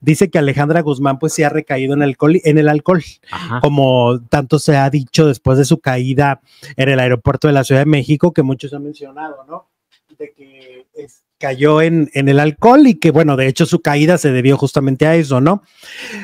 dice que Alejandra Guzmán pues se ha recaído en el alcohol, en el alcohol como tanto se ha dicho después de su caída en el aeropuerto de la Ciudad de México, que muchos han mencionado, ¿no? De que es, este, cayó en, el alcohol y que, bueno, de hecho su caída se debió justamente a eso, ¿no?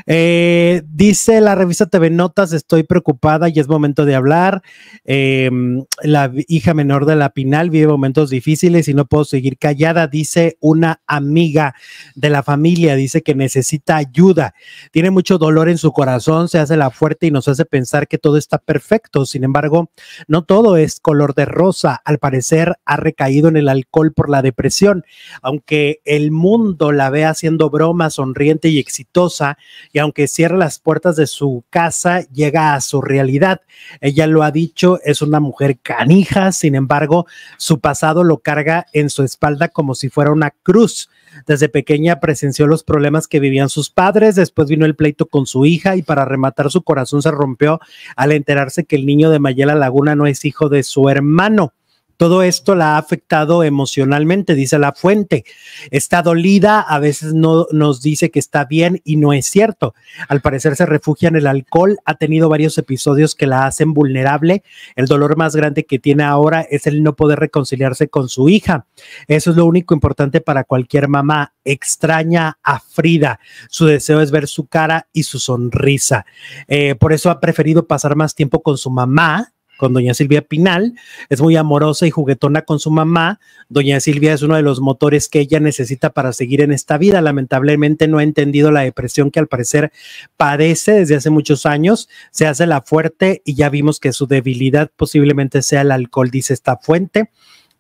Eh, dice la revista TV Notas, estoy preocupada y es momento de hablar. Em, la hija menor de la Pinal vive momentos difíciles y no puedo seguir callada, dice una amiga de la familia, dice que necesita ayuda. Tiene mucho dolor en su corazón, se hace la fuerte y nos hace pensar que todo está perfecto. Sin embargo, no todo es color de rosa. Al parecer ha recaído en el alcohol por la depresión aunque el mundo la ve haciendo broma, sonriente y exitosa, y aunque cierra las puertas de su casa, llega a su realidad. Ella lo ha dicho, es una mujer canija, sin embargo, su pasado lo carga en su espalda como si fuera una cruz. Desde pequeña presenció los problemas que vivían sus padres, después vino el pleito con su hija y para rematar su corazón se rompió al enterarse que el niño de Mayela Laguna no es hijo de su hermano. Todo esto la ha afectado emocionalmente, dice la fuente. Está dolida, a veces no nos dice que está bien y no es cierto. Al parecer se refugia en el alcohol, ha tenido varios episodios que la hacen vulnerable. El dolor más grande que tiene ahora es el no poder reconciliarse con su hija. Eso es lo único importante para cualquier mamá. Extraña a Frida. Su deseo es ver su cara y su sonrisa. Eh, por eso ha preferido pasar más tiempo con su mamá con doña Silvia Pinal. Es muy amorosa y juguetona con su mamá. Doña Silvia es uno de los motores que ella necesita para seguir en esta vida. Lamentablemente no ha entendido la depresión que al parecer padece desde hace muchos años. Se hace la fuerte y ya vimos que su debilidad posiblemente sea el alcohol, dice esta fuente.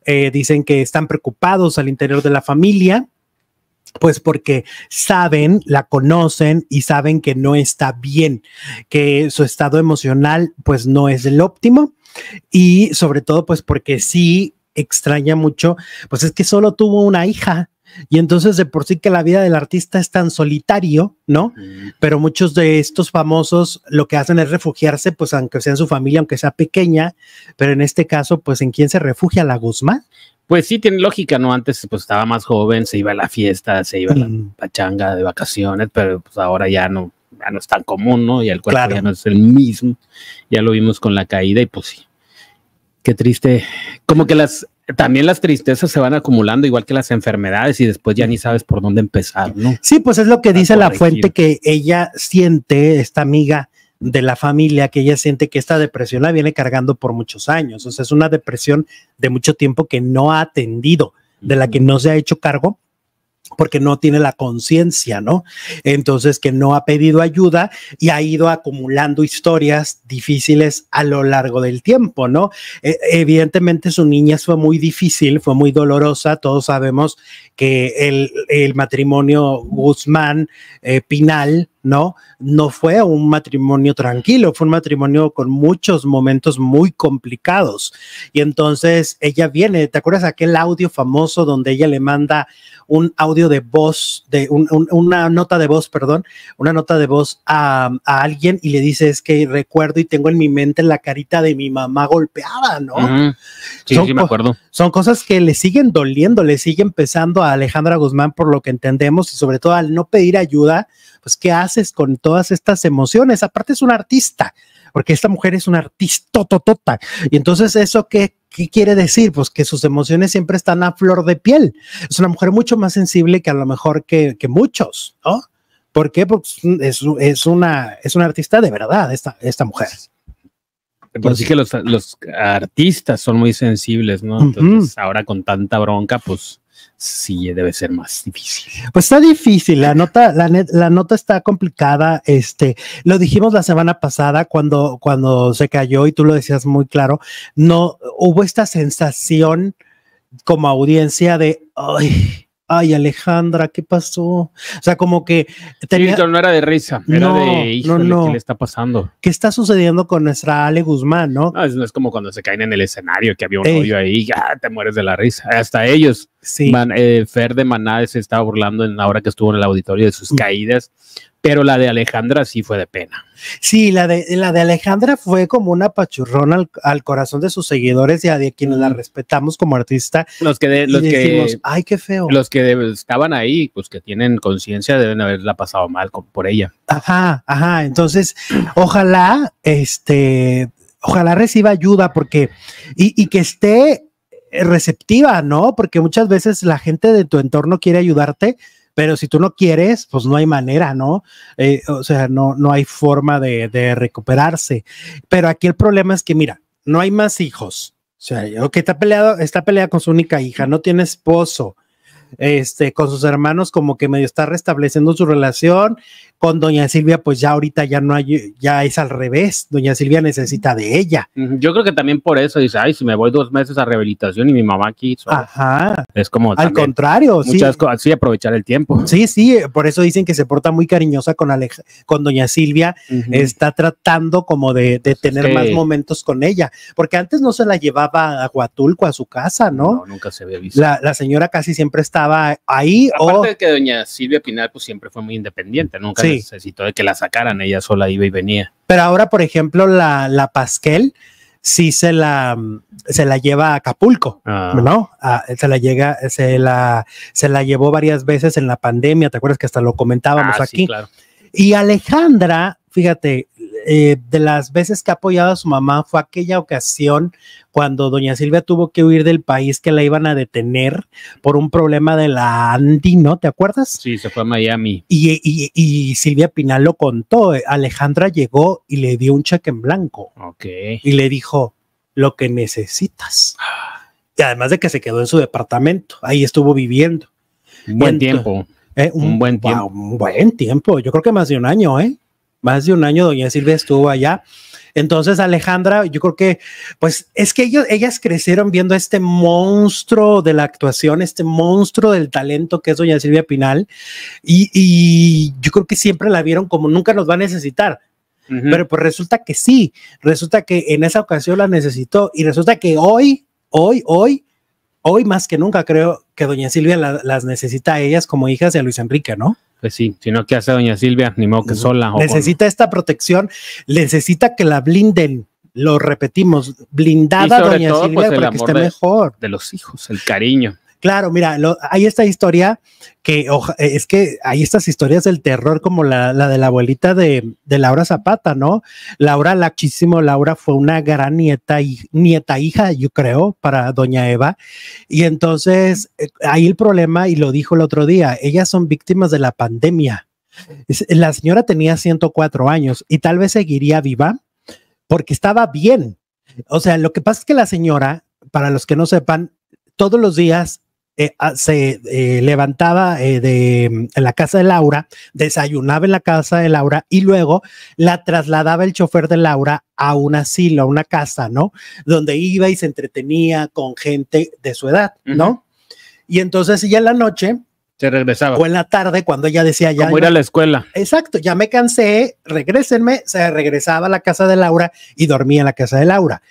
Eh, dicen que están preocupados al interior de la familia. Pues porque saben, la conocen y saben que no está bien, que su estado emocional pues no es el óptimo y sobre todo pues porque sí extraña mucho, pues es que solo tuvo una hija, y entonces de por sí que la vida del artista es tan solitario, ¿no? Pero muchos de estos famosos lo que hacen es refugiarse, pues aunque sea en su familia, aunque sea pequeña, pero en este caso, pues en quién se refugia la Guzmán. Pues sí, tiene lógica, ¿no? Antes pues estaba más joven, se iba a la fiesta, se iba a la pachanga de vacaciones, pero pues ahora ya no, no es tan común, ¿no? Y el cuerpo ya no es el mismo. Ya lo vimos con la caída y pues sí. Qué triste. Como que las también las tristezas se van acumulando, igual que las enfermedades, y después ya ni sabes por dónde empezar, ¿no? Sí, pues es lo que dice la fuente que ella siente, esta amiga de la familia, que ella siente que esta depresión la viene cargando por muchos años. O sea, es una depresión de mucho tiempo que no ha atendido, de la que no se ha hecho cargo porque no tiene la conciencia, ¿no? Entonces, que no ha pedido ayuda y ha ido acumulando historias difíciles a lo largo del tiempo, ¿no? E, evidentemente su niñez fue muy difícil, fue muy dolorosa, todos sabemos que el, matrimonio Guzmán eh, Pinal, ¿no? No fue un matrimonio tranquilo, fue un matrimonio con muchos momentos muy complicados. Y entonces ella viene, ¿te acuerdas aquel audio famoso donde ella le manda un audio de voz, de una nota de voz, perdón, una nota de voz a, alguien y le dice es que recuerdo y tengo en mi mente la carita de mi mamá golpeada, ¿no? Sí, sí, me acuerdo. Son cosas que le siguen doliendo, le siguen pesando a Alejandra Guzmán por lo que entendemos y sobre todo al no pedir ayuda, pues, ¿qué haces con todas estas emociones? Aparte es una artista, porque esta mujer es una artista totota. Y entonces, ¿eso qué, quiere decir? Pues que sus emociones siempre están a flor de piel. Es una mujer mucho más sensible que a lo mejor que, muchos, ¿no? ¿Por qué? Porque es, es, una, es una artista de verdad, esta, esta mujer. Pero pues sí que los, artistas son muy sensibles, ¿no? Entonces, ahora con tanta bronca, pues sí debe ser más difícil. Pues está difícil, la nota, la, nota está complicada. Este, lo dijimos la semana pasada cuando, cuando se cayó y tú lo decías muy claro, no hubo esta sensación como audiencia de, ay, ay Alejandra, ¿qué pasó? O sea, como que tenía... no era de risa, no, no, no. ¿qué le está pasando? ¿Qué está sucediendo con nuestra Ale Guzmán, no? No, es, como cuando se caen en el escenario que había un rollo ahí, ya te mueres de la risa. Hasta ellos Sí. Eh, Fer de Maná se estaba burlando en la hora que estuvo en el auditorio de sus mm. caídas, pero la de Alejandra sí fue de pena. Sí, la de, la de Alejandra fue como una pachurrón al, corazón de sus seguidores y a, de quienes la mm. respetamos como artista. Los que, decimos, que ay, qué feo. Los que estaban ahí, pues que tienen conciencia, deben haberla pasado mal por ella. Ajá, ajá. Entonces, ojalá, este, ojalá reciba ayuda porque, y, y que esté eh, receptiva, ¿no? Porque muchas veces la gente de tu entorno quiere ayudarte, pero si tú no quieres, pues no hay manera, ¿no? Eh, o sea, no, no hay forma de, recuperarse. Pero aquí el problema es que, mira, no hay más hijos. O sea, que está peleado, está peleada con su única hija, no tiene esposo, este, con sus hermanos, como que medio está restableciendo su relación. Con Doña Silvia, pues ya ahorita ya no hay, ya es al revés. Doña Silvia necesita de ella. Yo creo que también por eso dice, ay, si me voy dos meses a rehabilitación y mi mamá aquí. Ajá. Es como. Al contrario, sí. aprovechar el tiempo. Sí, sí, por eso dicen que se porta muy cariñosa con, con Doña Silvia. Está tratando como de, tener más momentos con ella, porque antes no se la llevaba a Huatulco, a su casa, ¿no? nunca se había visto. La, la señora casi siempre está estaba ahí. Aparte de que doña Silvia Pinal pues siempre fue muy independiente, nunca necesitó de que la sacaran, ella sola iba y venía. Pero ahora, por ejemplo, la, la Pasquel sí se la, se la lleva a Acapulco, ah. ¿no? Ah, se la llega, se la, se la llevó varias veces en la pandemia, ¿te acuerdas que hasta lo comentábamos ah, aquí? claro. Y Alejandra, fíjate, eh, de las veces que ha apoyado a su mamá fue aquella ocasión cuando doña Silvia tuvo que huir del país que la iban a detener por un problema de la Andy, ¿no? ¿Te acuerdas? Sí, se fue a Miami. Y, Silvia Pinal lo contó. Alejandra llegó y le dio un cheque en blanco. Ok. Y le dijo lo que necesitas. Y además de que se quedó en su departamento, ahí estuvo viviendo. Un buen tiempo. ¿eh? un, buen tiempo. un buen tiempo. Yo creo que más de un año, ¿eh? más de un año doña Silvia estuvo allá. Entonces, Alejandra, yo creo que, pues, es que ellos, ellas crecieron viendo este monstruo de la actuación, este monstruo del talento que es doña Silvia Pinal, y, yo creo que siempre la vieron como nunca nos va a necesitar. Pero pues resulta que sí, resulta que en esa ocasión la necesitó y resulta que hoy, hoy, hoy, hoy más que nunca creo que doña Silvia las necesita a ellas como hijas de Luis Enrique, ¿no? pues sí, si no, ¿qué hace doña Silvia? Ni modo que sola. necesita esta protección, necesita que la blinden, lo repetimos, blindada doña pues, Silvia para que esté mejor. De los hijos, el cariño. Claro, mira, hay esta historia que eh, es que hay estas historias del terror como la, de la abuelita de, Laura Zapata, ¿no? Laura Lachísimo, Laura fue una gran nieta, nieta hija, yo creo, para doña Eva. Y entonces eh, ahí el problema, y lo dijo el otro día, ellas son víctimas de la pandemia. La señora tenía 104 años y tal vez seguiría viva porque estaba bien. O sea, lo que pasa es que la señora, para los que no sepan, todos los días eh, ah, se eh, levantaba eh, de, la casa de Laura, desayunaba en la casa de Laura y luego la trasladaba el chofer de Laura a un asilo, a una casa, ¿no? Donde iba y se entretenía con gente de su edad, ¿no? Y entonces ya en la noche... Se regresaba. O en la tarde, cuando ella decía ya. Como ir a la escuela. Exacto, ya me cansé, regrésenme. Se regresaba a la casa de Laura y dormía en la casa de Laura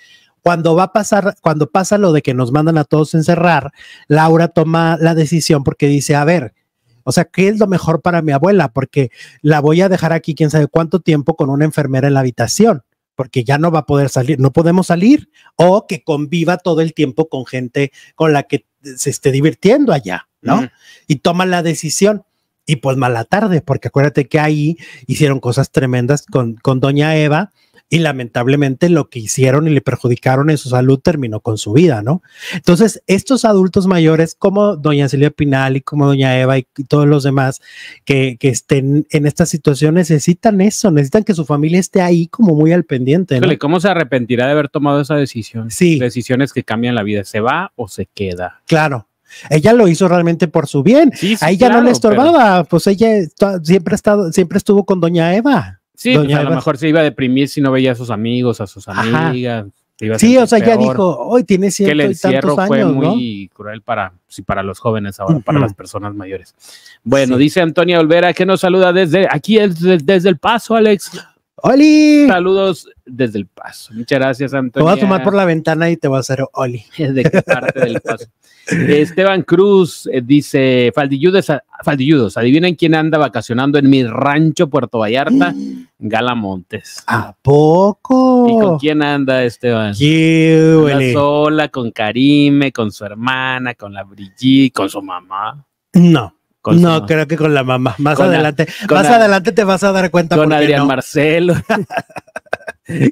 cuando va a pasar, cuando pasa lo de que nos mandan a todos encerrar, Laura toma la decisión porque dice, a ver, o sea, ¿qué es lo mejor para mi abuela? Porque la voy a dejar aquí quién sabe cuánto tiempo con una enfermera en la habitación, porque ya no va a poder salir, no podemos salir, o que conviva todo el tiempo con gente con la que se esté divirtiendo allá, ¿no? Y toma la decisión. Y pues mala tarde, porque acuérdate que ahí hicieron cosas tremendas con, con doña Eva, y lamentablemente lo que hicieron y le perjudicaron en su salud terminó con su vida, ¿no? Entonces, estos adultos mayores como doña Silvia Pinal y como doña Eva y, todos los demás que, estén en esta situación necesitan eso, necesitan que su familia esté ahí como muy al pendiente. ¿Cómo se arrepentirá de haber tomado esa decisión? Sí. Decisiones que cambian la vida, ¿se va o se queda? Claro, ella lo hizo realmente por su bien. Ahí a ella no le estorbaba, pues ella siempre, ha estado, siempre estuvo con doña Eva. Sí, pues, a lo mejor se iba a deprimir si no veía a sus amigos, a sus amigas. Sí, o sea, ya dijo, hoy tiene 100 que el y años, fue muy cruel para, sí, para los jóvenes ahora, para las personas mayores. Bueno, dice Antonia Olvera que nos saluda desde aquí, desde, desde El Paso, Alex. Oli. Saludos desde El Paso. Muchas gracias, Antonio. Te voy a tomar por la ventana y te voy a hacer Oli. ¿De qué parte del Paso? Esteban Cruz eh, dice, Faldilludos, Faldilludos, adivinen quién anda vacacionando en mi rancho Puerto Vallarta, Gala Montes. ¿A poco? ¿Y con quién anda Esteban? La sola, con Karime, con su hermana, con la Brigitte, con su mamá. No no, creo que con la mamá. Más adelante, más adelante te vas a dar cuenta. Con Adrián Marcelo.